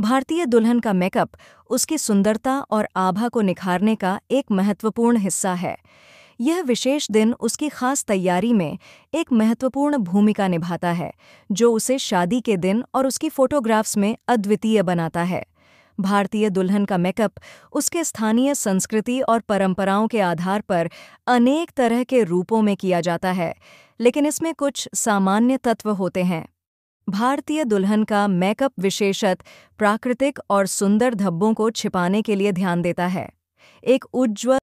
भारतीय दुल्हन का मेकअप उसकी सुंदरता और आभा को निखारने का एक महत्वपूर्ण हिस्सा है यह विशेष दिन उसकी खास तैयारी में एक महत्वपूर्ण भूमिका निभाता है जो उसे शादी के दिन और उसकी फोटोग्राफ्स में अद्वितीय बनाता है भारतीय दुल्हन का मेकअप उसके स्थानीय संस्कृति और परंपराओं के आधार पर अनेक तरह के रूपों में किया जाता है लेकिन इसमें कुछ सामान्य तत्व होते हैं भारतीय दुल्हन का मेकअप विशेषत प्राकृतिक और सुंदर धब्बों को छिपाने के लिए ध्यान देता है एक उज्ज्वल